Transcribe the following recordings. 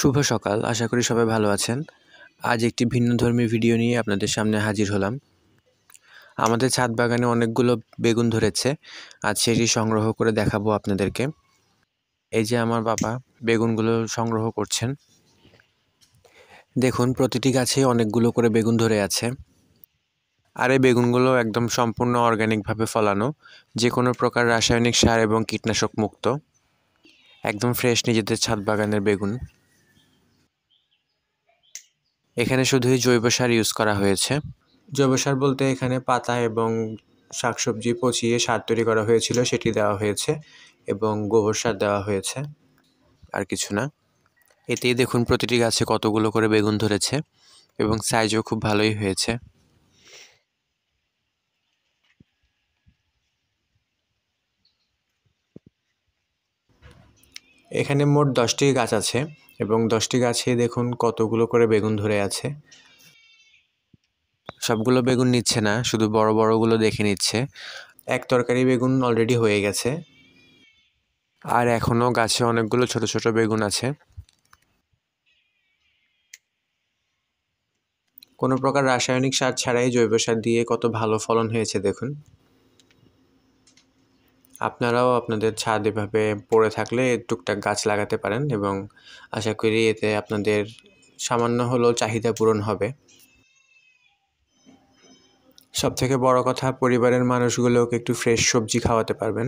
শুভ সকাল আশা করি সবাই ভালো আছেন আজ একটি ভিন্ন ধর্মী ভিডিও নিয়ে আপনাদের সামনে হাজির হলাম আমাদের ছাদ বাগানে অনেকগুলো বেগুন ধরেছে আজ সেটি সংগ্রহ করে দেখাবো আপনাদেরকে এই যে আমার বাবা বেগুনগুলো সংগ্রহ করছেন দেখুন প্রতিটি গাছে অনেকগুলো করে বেগুন ধরে আছে আর এই বেগুনগুলো একদম সম্পূর্ণ অর্গ্যানিকভাবে ফলানো যে কোনো প্রকার রাসায়নিক সার এবং কীটনাশক মুক্ত একদম ফ্রেশ নিজেদের ছাদ বাগানের বেগুন এখানে শুধুই জৈব সার ইউজ করা হয়েছে জৈব সার বলতে এখানে পাতা এবং শাকসবজি পচিয়ে সার তৈরি করা হয়েছিল সেটি দেওয়া হয়েছে এবং গোবর সার দেওয়া হয়েছে আর কিছু না এতেই দেখুন প্রতিটি গাছে কতগুলো করে বেগুন ধরেছে এবং সাইজও খুব ভালোই হয়েছে এখানে মোট দশটি গাছ আছে এবং দশটি গাছে দেখুন কতগুলো করে বেগুন ধরে আছে সবগুলো বেগুন নিচ্ছে না শুধু বড় বড়গুলো দেখে নিচ্ছে এক তরকারি বেগুন অলরেডি হয়ে গেছে আর এখনও গাছে অনেকগুলো ছোট ছোট বেগুন আছে কোনো প্রকার রাসায়নিক সার ছাড়াই জৈব সার দিয়ে কত ভালো ফলন হয়েছে দেখুন আপনারাও আপনাদের ছাদ এভাবে পড়ে থাকলে টুকটাক গাছ লাগাতে পারেন এবং আশা করি এতে আপনাদের সামান্য হলেও চাহিদা পূরণ হবে সব থেকে বড় কথা পরিবারের মানুষগুলোকে একটু ফ্রেশ সবজি খাওয়াতে পারবেন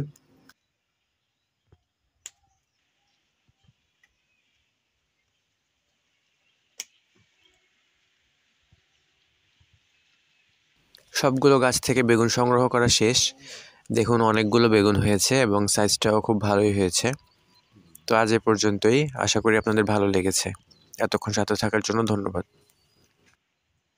সবগুলো গাছ থেকে বেগুন সংগ্রহ করা শেষ দেখুন অনেকগুলো বেগুন হয়েছে এবং সাইজটাও খুব ভালোই হয়েছে তো আজ এ পর্যন্তই আশা করি আপনাদের ভালো লেগেছে এতক্ষণ সাথে থাকার জন্য ধন্যবাদ